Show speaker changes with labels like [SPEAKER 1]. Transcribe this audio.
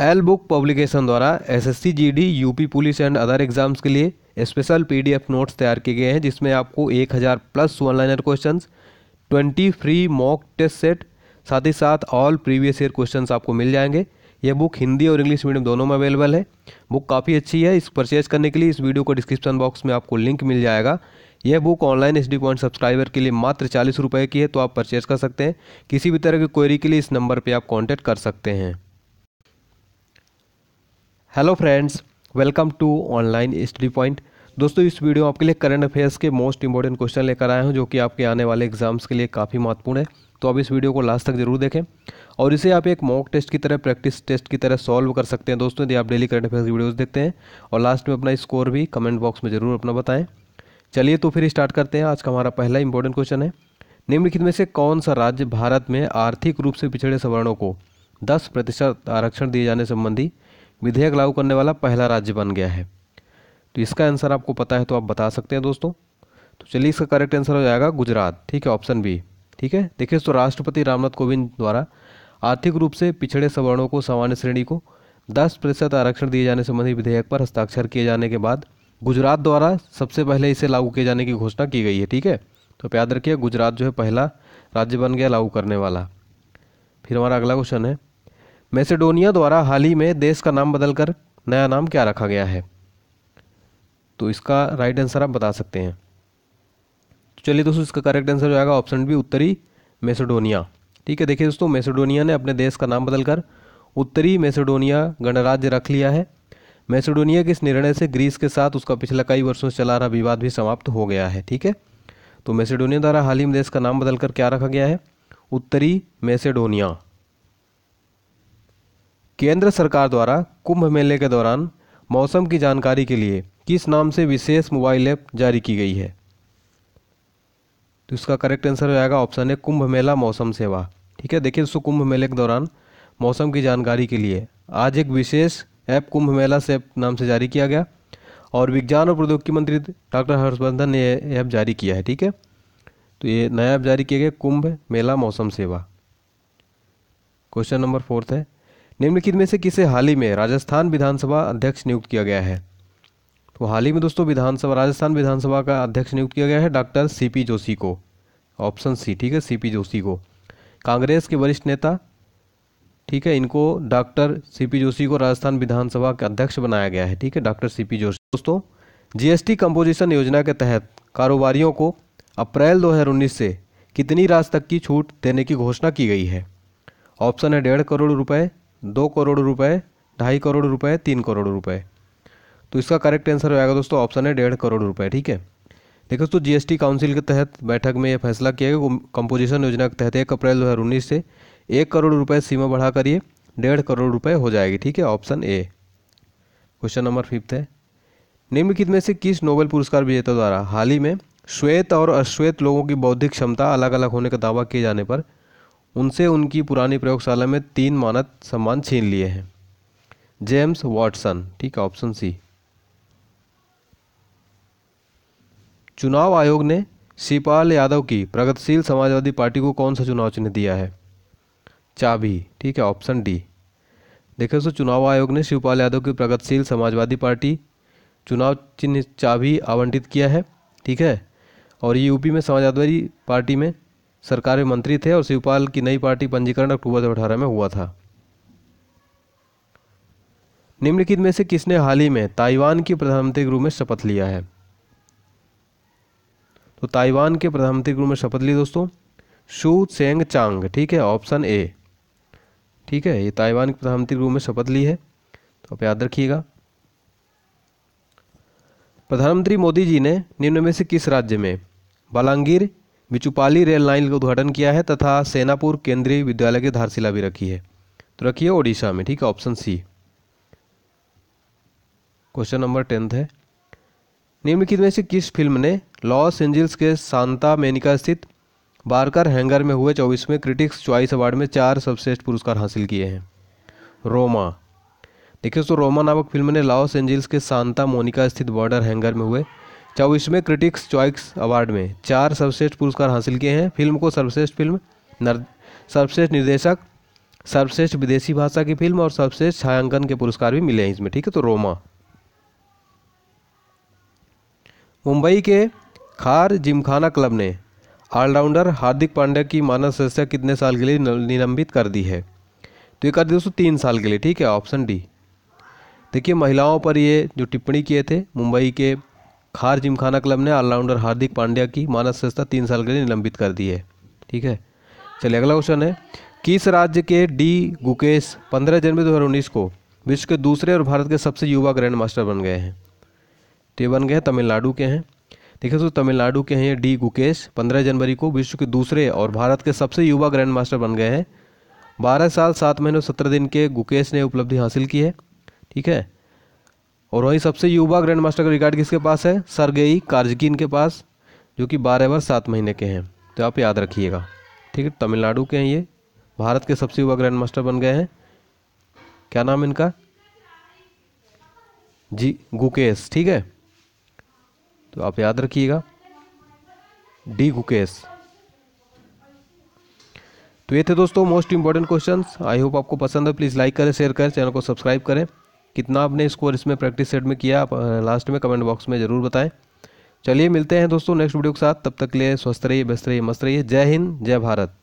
[SPEAKER 1] L book publication द्वारा SSC GD UP police and other exams के लिए special F notes तैयार किए गए हैं जिसमें आपको हज़ार plus one liner question twenty free mock test set साथ ही साथ ऑल प्रीवियस ईयर क्वेश्चन आपको मिल जाएंगे यह बुक हिंदी और इंग्लिश मीडियम दोनों में अवेलेबल है बुक काफ़ी अच्छी है इस परचेज करने के लिए इस वीडियो को डिस्क्रिप्शन बॉक्स में आपको लिंक मिल जाएगा यह book online H D point subscriber के लिए मात्र चालीस रुपये की है तो आप परचेज कर सकते हैं किसी भी तरह की क्वेरी के लिए इस नंबर पर आप कॉन्टैक्ट कर सकते हैं hello friends welcome to online study point दोस्तों इस वीडियो में आपके लिए करंट अफेयर्स के मोस्ट इंपॉर्टेंट क्वेश्चन लेकर आया हूं जो कि आपके आने वाले एग्जाम्स के लिए काफ़ी महत्वपूर्ण है तो आप इस वीडियो को लास्ट तक जरूर देखें और इसे आप एक मॉक टेस्ट की तरह प्रैक्टिस टेस्ट की तरह सॉल्व कर सकते हैं दोस्तों यदि आप डेली करंट अफेयर्स वीडियोज़ देखते हैं और लास्ट में अपना स्कोर भी कमेंट बॉक्स में ज़रूर अपना बताएँ चलिए तो फिर स्टार्ट करते हैं आज का हमारा पहला इंपॉर्टेंट क्वेश्चन है निम्नलिखित में से कौन सा राज्य भारत में आर्थिक रूप से पिछड़े सवर्णों को दस प्रतिशत आरक्षण दिए जाने संबंधी विधेयक लागू करने वाला पहला राज्य बन गया है तो इसका आंसर आपको पता है तो आप बता सकते हैं दोस्तों तो चलिए इसका करेक्ट आंसर हो जाएगा गुजरात ठीक है ऑप्शन बी ठीक है देखिए तो राष्ट्रपति रामनाथ कोविंद द्वारा आर्थिक रूप से पिछड़े सवर्णों को सामान्य श्रेणी को दस प्रतिशत आरक्षण दिए जाने संबंधी विधेयक पर हस्ताक्षर किए जाने के बाद गुजरात द्वारा सबसे पहले इसे लागू किए जाने की घोषणा की गई है ठीक है तो याद रखिए गुजरात जो है पहला राज्य बन गया लागू करने वाला फिर हमारा अगला क्वेश्चन है मैसेडोनिया द्वारा हाल ही में देश का नाम बदलकर नया नाम क्या रखा गया है तो इसका राइट आंसर आप बता सकते हैं तो चलिए दोस्तों इसका करेक्ट आंसर हो जाएगा ऑप्शन बी उत्तरी मैसेडोनिया ठीक है देखिए दोस्तों मैसेडोनिया ने अपने देश का नाम बदलकर उत्तरी मैसेडोनिया गणराज्य रख लिया है मैसेडोनिया के इस निर्णय से ग्रीस के साथ उसका पिछला कई वर्षों से चला रहा विवाद भी समाप्त हो गया है ठीक है तो मैसेडोनिया द्वारा हाल ही में देश का नाम बदलकर क्या रखा गया है उत्तरी मैसेडोनिया केंद्र सरकार द्वारा कुंभ मेले के दौरान मौसम की जानकारी के लिए किस नाम से विशेष मोबाइल ऐप जारी की गई है तो इसका करेक्ट आंसर हो जाएगा ऑप्शन है कुंभ मेला मौसम सेवा ठीक है देखिए दोस्तों कुंभ मेले के दौरान मौसम की जानकारी के लिए आज एक विशेष ऐप कुंभ मेला से नाम से जारी किया गया और विज्ञान और प्रौद्योगिकी मंत्री डॉक्टर हर्षवर्धन ने यह ऐप जारी किया है ठीक है तो ये नया ऐप जारी किया गया कुंभ मेला मौसम सेवा क्वेश्चन नंबर फोर्थ है निम्नलिखित में से किसे हाल ही में राजस्थान विधानसभा अध्यक्ष नियुक्त किया गया है तो हाल ही में दोस्तों विधानसभा राजस्थान विधानसभा का अध्यक्ष नियुक्त किया गया है डॉक्टर सीपी जोशी को ऑप्शन सी ठीक है सीपी जोशी को कांग्रेस के वरिष्ठ नेता ठीक है इनको डॉक्टर सीपी जोशी को राजस्थान विधानसभा का अध्यक्ष बनाया गया है ठीक है डॉक्टर सीपी जोशी दोस्तों जीएसटी कंपोजिशन योजना के तहत कारोबारियों को अप्रैल 2019 से कितनी राशि तक की छूट देने की घोषणा की गई है ऑप्शन है डेढ़ करोड़ रुपए दो करोड़ रुपए ढाई करोड़ रुपए तीन करोड़ रुपए तो इसका करेक्ट आंसर हो जाएगा दोस्तों ऑप्शन है डेढ़ करोड़ रुपए ठीक है देखो दोस्तों जीएसटी काउंसिल के तहत बैठक में यह फैसला किया गया कंपोजिशन योजना के तहत एक अप्रैल दो से एक करोड़ रुपए सीमा बढ़ा करिए डेढ़ करोड़ रुपए हो जाएगी ठीक है option A question number fifth है निम्नलिखित में से किस नोबेल पुरस्कार विजेता द्वारा हाल ही में श्वेत और अश्वेत लोगों की बौद्धिक क्षमता अलग अलग होने का दावा किए जाने पर उनसे उनकी पुरानी प्रयोगशाला में तीन मानद सम्मान छीन लिए हैं जेम्स वाटसन ठीक है ऑप्शन सी चुनाव आयोग ने शिवपाल यादव की प्रगतिशील समाजवादी पार्टी को कौन सा चुनाव चिन्ह दिया है चाबी ठीक है ऑप्शन डी देखिए सो चुनाव आयोग ने शिवपाल यादव की प्रगतिशील समाजवादी पार्टी चुनाव चिन्ह चाबी आवंटित किया है ठीक है और ये यूपी में समाजवादी पार्टी में सरकार में मंत्री थे और शिवपाल की नई पार्टी पंजीकरण अक्टूबर दो अठारह में हुआ था निम्नलिखित में से किसने हाल ही में ताइवान के प्रधानमंत्री के रूप में शपथ लिया है तो ताइवान के प्रधानमंत्री के रूप में शपथ ली दोस्तों शू सेंग चांग ठीक है ऑप्शन ए ठीक है ये ताइवान के प्रधानमंत्री के रूप में शपथ ली है तो आप याद रखिएगा प्रधानमंत्री मोदी जी ने निम्न में से किस राज्य में बलांगीर बिचुपाली रेल लाइन का उद्घाटन किया है तथा सेनापुर केंद्रीय विद्यालय की धारशिला भी रखी है तो रखिए ओडिशा में ठीक है option C question number tenth है निम्नलिखित में से किस फिल्म ने लॉस एंजल्स के सांता मेनिका स्थित बारकर हैंगर में हुए चौबीसवें क्रिटिक्स च्वाइस अवार्ड में चार सर्वश्रेष्ठ पुरस्कार हासिल किए हैं रोमा देखिए दोस्तों रोमा नामक फिल्म ने लॉस एंजल्स के सांता मोनिका स्थित बॉर्डर हैंगर में हुए चौबीसवें क्रिटिक्स चॉइस अवार्ड में चार सर्वश्रेष्ठ पुरस्कार हासिल किए हैं फिल्म को सर्वश्रेष्ठ फिल्म सर्वश्रेष्ठ निर्देशक सर्वश्रेष्ठ विदेशी भाषा की फिल्म और सर्वश्रेष्ठ छायांकन के पुरस्कार भी मिले हैं इसमें ठीक है तो रोमा मुंबई के खार जिमखाना क्लब ने ऑलराउंडर हार्दिक पांड्या की मानव सदस्या कितने साल के लिए निलंबित कर दी है तो ये कर दी दोस्तों तीन साल के लिए ठीक है ऑप्शन डी देखिए महिलाओं पर ये जो टिप्पणी किए थे मुंबई के खार जिमखाना क्लब ने ऑलराउंडर हार्दिक पांड्या की मानस संस्था तीन साल के लिए निलंबित कर दी है ठीक है चलिए अगला क्वेश्चन है किस राज्य के डी गुकेश पंद्रह जनवरी दो को विश्व के दूसरे और भारत के सबसे युवा ग्रैंड मास्टर बन गए हैं तो ये बन गए तमिलनाडु के हैं देखिए तो तमिलनाडु के हैं डी गुकेश पंद्रह जनवरी को विश्व के दूसरे और भारत के सबसे युवा ग्रैंड मास्टर बन गए हैं बारह साल सात महीने और सत्रह दिन के गुकेश ने उपलब्धि हासिल की है ठीक है और वहीं सबसे युवा ग्रैंड मास्टर का रिकॉर्ड किसके पास है सरगेई कार्जकिन के पास जो कि बारह बार सात महीने के हैं तो आप याद रखिएगा ठीक है तमिलनाडु के हैं ये भारत के सबसे युवा ग्रैंड मास्टर बन गए हैं क्या नाम इनका जी गुकेश ठीक है तो आप याद रखिएगा डी गुकेश तो ये थे दोस्तों most important questions I hope आपको पसंद है प्लीज़ लाइक करें शेयर करें चैनल को सब्सक्राइब करें कितना आपने स्कोर इसमें प्रैक्टिस सेट में किया आप लास्ट में कमेंट बॉक्स में ज़रूर बताएं चलिए मिलते हैं दोस्तों नेक्स्ट वीडियो के साथ तब तक के लिए स्वस्थ रहिए व्यस्त रहिए मस्त रहिए जय हिंद जय भारत